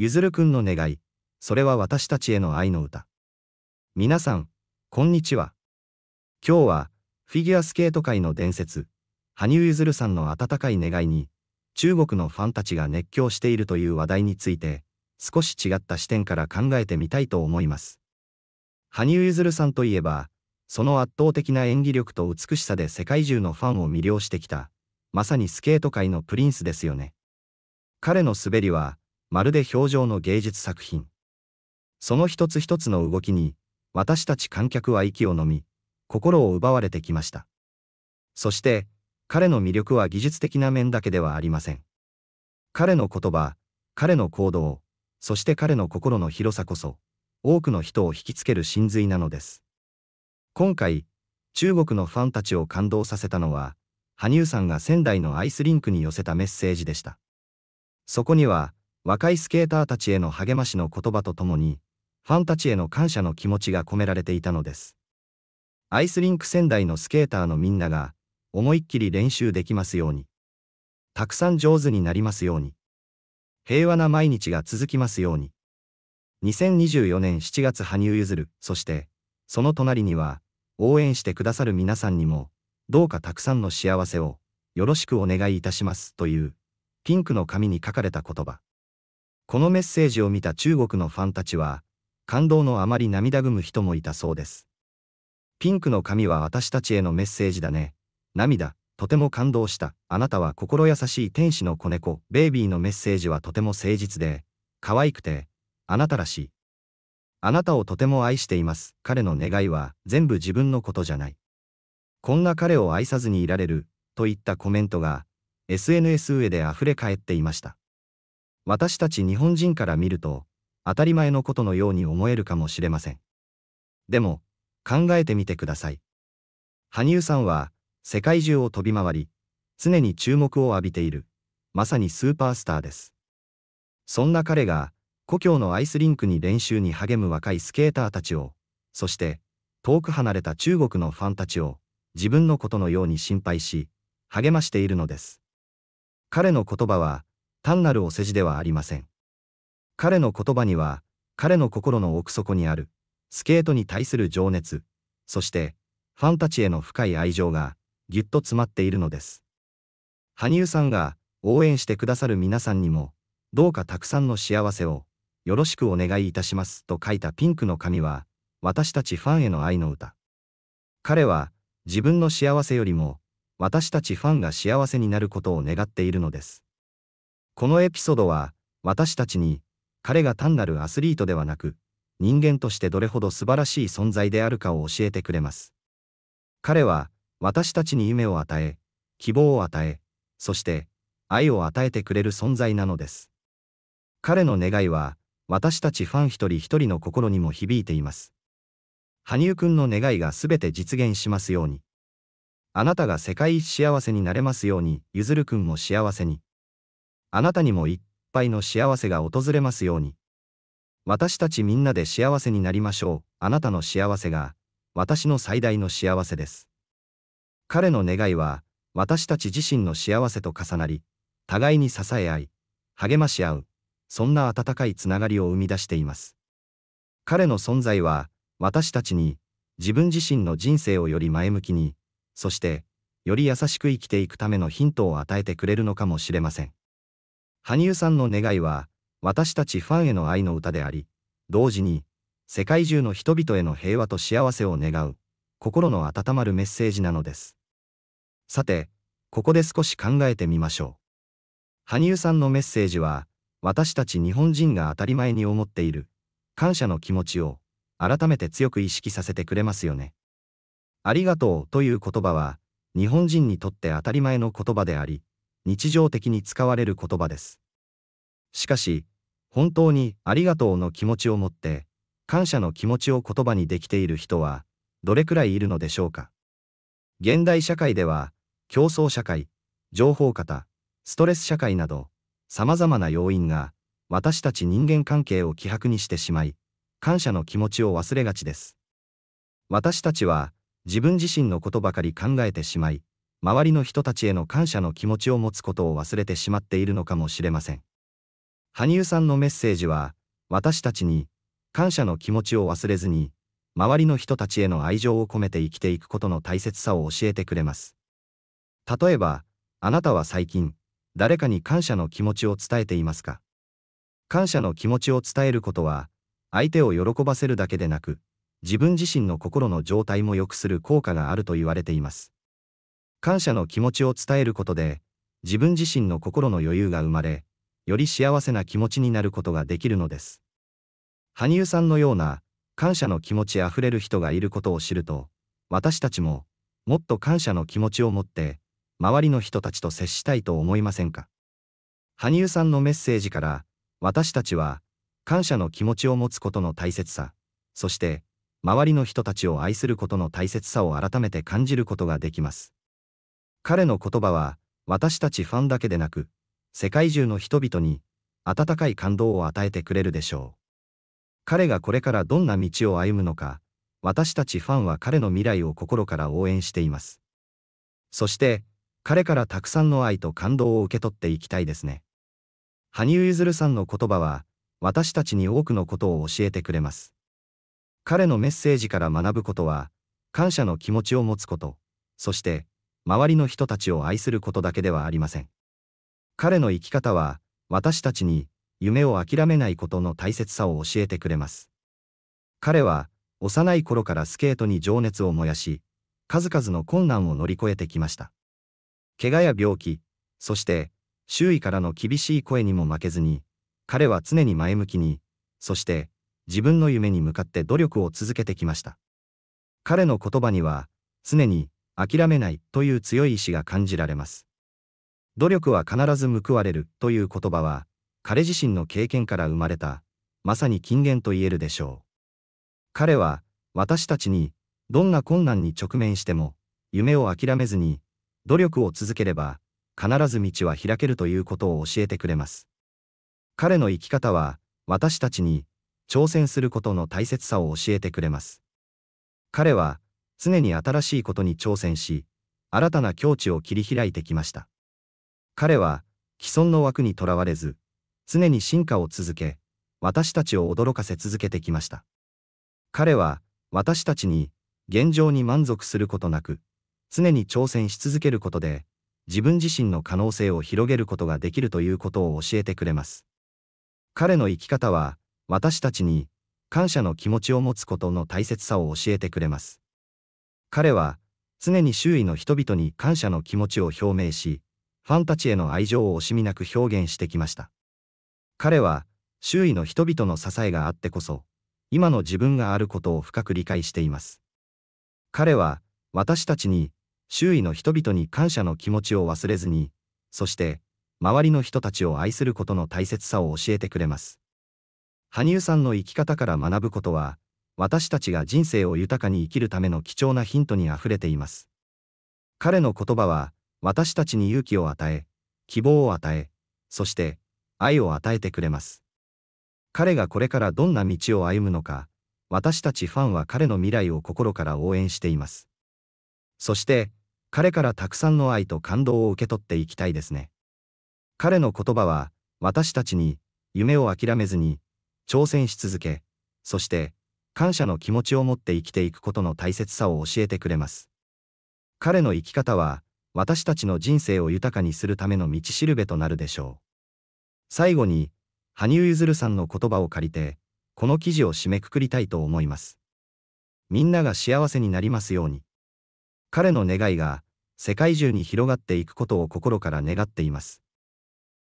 ゆずるくんの願い、それは私たちへの愛の歌。皆さん、こんにちは。今日は、フィギュアスケート界の伝説、羽生結弦さんの温かい願いに、中国のファンたちが熱狂しているという話題について、少し違った視点から考えてみたいと思います。羽生結弦さんといえば、その圧倒的な演技力と美しさで世界中のファンを魅了してきた、まさにスケート界のプリンスですよね。彼の滑りは、まるで表情の芸術作品。その一つ一つの動きに、私たち観客は息をのみ、心を奪われてきました。そして、彼の魅力は技術的な面だけではありません。彼の言葉、彼の行動、そして彼の心の広さこそ、多くの人を引きつける真髄なのです。今回、中国のファンたちを感動させたのは、羽生さんが仙台のアイスリンクに寄せたメッセージでした。そこには、若いスケーターたちへの励ましの言葉とともに、ファンたちへの感謝の気持ちが込められていたのです。アイスリンク仙台のスケーターのみんなが、思いっきり練習できますように。たくさん上手になりますように。平和な毎日が続きますように。2024年7月羽生結弦、そして、その隣には、応援してくださる皆さんにも、どうかたくさんの幸せを、よろしくお願いいたします、という、ピンクの紙に書かれた言葉。このメッセージを見た中国のファンたちは、感動のあまり涙ぐむ人もいたそうです。ピンクの髪は私たちへのメッセージだね。涙、とても感動した。あなたは心優しい天使の子猫、ベイビーのメッセージはとても誠実で、可愛くて、あなたらしい。あなたをとても愛しています。彼の願いは全部自分のことじゃない。こんな彼を愛さずにいられる、といったコメントが、SNS 上で溢れ返っていました。私たち日本人から見ると、当たり前のことのように思えるかもしれません。でも、考えてみてください。羽生さんは、世界中を飛び回り、常に注目を浴びている、まさにスーパースターです。そんな彼が、故郷のアイスリンクに練習に励む若いスケーターたちを、そして、遠く離れた中国のファンたちを、自分のことのように心配し、励ましているのです。彼の言葉は、単なるお世辞ではありません。彼の言葉には、彼の心の奥底にある、スケートに対する情熱、そして、ファンたちへの深い愛情が、ぎゅっと詰まっているのです。羽生さんが、応援してくださる皆さんにも、どうかたくさんの幸せを、よろしくお願いいたしますと書いたピンクの紙は、私たちファンへの愛の歌。彼は、自分の幸せよりも、私たちファンが幸せになることを願っているのです。このエピソードは、私たちに、彼が単なるアスリートではなく、人間としてどれほど素晴らしい存在であるかを教えてくれます。彼は、私たちに夢を与え、希望を与え、そして、愛を与えてくれる存在なのです。彼の願いは、私たちファン一人一人の心にも響いています。羽生くんの願いがすべて実現しますように。あなたが世界一幸せになれますように、ゆずるくんも幸せに。あなたにもいっぱいの幸せが訪れますように。私たちみんなで幸せになりましょう。あなたの幸せが、私の最大の幸せです。彼の願いは、私たち自身の幸せと重なり、互いに支え合い、励まし合う、そんな温かいつながりを生み出しています。彼の存在は、私たちに、自分自身の人生をより前向きに、そして、より優しく生きていくためのヒントを与えてくれるのかもしれません。羽生さんの願いは、私たちファンへの愛の歌であり、同時に、世界中の人々への平和と幸せを願う、心の温まるメッセージなのです。さて、ここで少し考えてみましょう。羽生さんのメッセージは、私たち日本人が当たり前に思っている、感謝の気持ちを、改めて強く意識させてくれますよね。ありがとうという言葉は、日本人にとって当たり前の言葉であり、日常的に使われる言葉です。しかし、本当にありがとうの気持ちを持って、感謝の気持ちを言葉にできている人は、どれくらいいるのでしょうか。現代社会では、競争社会、情報型、ストレス社会など、様々な要因が、私たち人間関係を希薄にしてしまい、感謝の気持ちを忘れがちです。私たちは、自分自身のことばかり考えてしまい、周りの人たちへの感謝の気持ちを持つことを忘れてしまっているのかもしれません。羽生さんのメッセージは、私たちに感謝の気持ちを忘れずに、周りの人たちへの愛情を込めて生きていくことの大切さを教えてくれます。例えば、あなたは最近、誰かに感謝の気持ちを伝えていますか感謝の気持ちを伝えることは、相手を喜ばせるだけでなく、自分自身の心の状態も良くする効果があると言われています。感謝の気持ちを伝えることで、自分自身の心の余裕が生まれ、より幸せな気持ちになることができるのです。羽生さんのような感謝の気持ちあふれる人がいることを知ると、私たちももっと感謝の気持ちを持って、周りの人たちと接したいと思いませんか羽生さんのメッセージから、私たちは感謝の気持ちを持つことの大切さ、そして周りの人たちを愛することの大切さを改めて感じることができます。彼の言葉は、私たちファンだけでなく、世界中の人々に温かい感動を与えてくれるでしょう。彼がこれからどんな道を歩むのか、私たちファンは彼の未来を心から応援しています。そして、彼からたくさんの愛と感動を受け取っていきたいですね。羽生結弦さんの言葉は、私たちに多くのことを教えてくれます。彼のメッセージから学ぶことは、感謝の気持ちを持つこと、そして、周りの人たちを愛することだけではありません。彼の生き方は、私たちに、夢を諦めないことの大切さを教えてくれます。彼は、幼い頃からスケートに情熱を燃やし、数々の困難を乗り越えてきました。怪我や病気、そして、周囲からの厳しい声にも負けずに、彼は常に前向きに、そして、自分の夢に向かって努力を続けてきました。彼の言葉には、常に、諦めないという強い意志が感じられます。努力は必ず報われるという言葉は、彼自身の経験から生まれた、まさに金言と言えるでしょう。彼は、私たちに、どんな困難に直面しても、夢を諦めずに、努力を続ければ、必ず道は開けるということを教えてくれます。彼の生き方は、私たちに、挑戦することの大切さを教えてくれます。彼は、常に新しいことに挑戦し、新たな境地を切り開いてきました。彼は既存の枠にとらわれず、常に進化を続け、私たちを驚かせ続けてきました。彼は私たちに現状に満足することなく、常に挑戦し続けることで、自分自身の可能性を広げることができるということを教えてくれます。彼の生き方は、私たちに感謝の気持ちを持つことの大切さを教えてくれます。彼は、常に周囲の人々に感謝の気持ちを表明し、ファンたちへの愛情を惜しみなく表現してきました。彼は、周囲の人々の支えがあってこそ、今の自分があることを深く理解しています。彼は、私たちに、周囲の人々に感謝の気持ちを忘れずに、そして、周りの人たちを愛することの大切さを教えてくれます。羽生さんの生き方から学ぶことは、私たちが人生を豊かに生きるための貴重なヒントにあふれています。彼の言葉は、私たちに勇気を与え、希望を与え、そして愛を与えてくれます。彼がこれからどんな道を歩むのか、私たちファンは彼の未来を心から応援しています。そして、彼からたくさんの愛と感動を受け取っていきたいですね。彼の言葉は、私たちに、夢を諦めずに、挑戦し続け、そして、感謝の気持ちを持って生きていくことの大切さを教えてくれます。彼の生き方は、私たちの人生を豊かにするための道しるべとなるでしょう。最後に、羽生結弦さんの言葉を借りて、この記事を締めくくりたいと思います。みんなが幸せになりますように。彼の願いが、世界中に広がっていくことを心から願っています。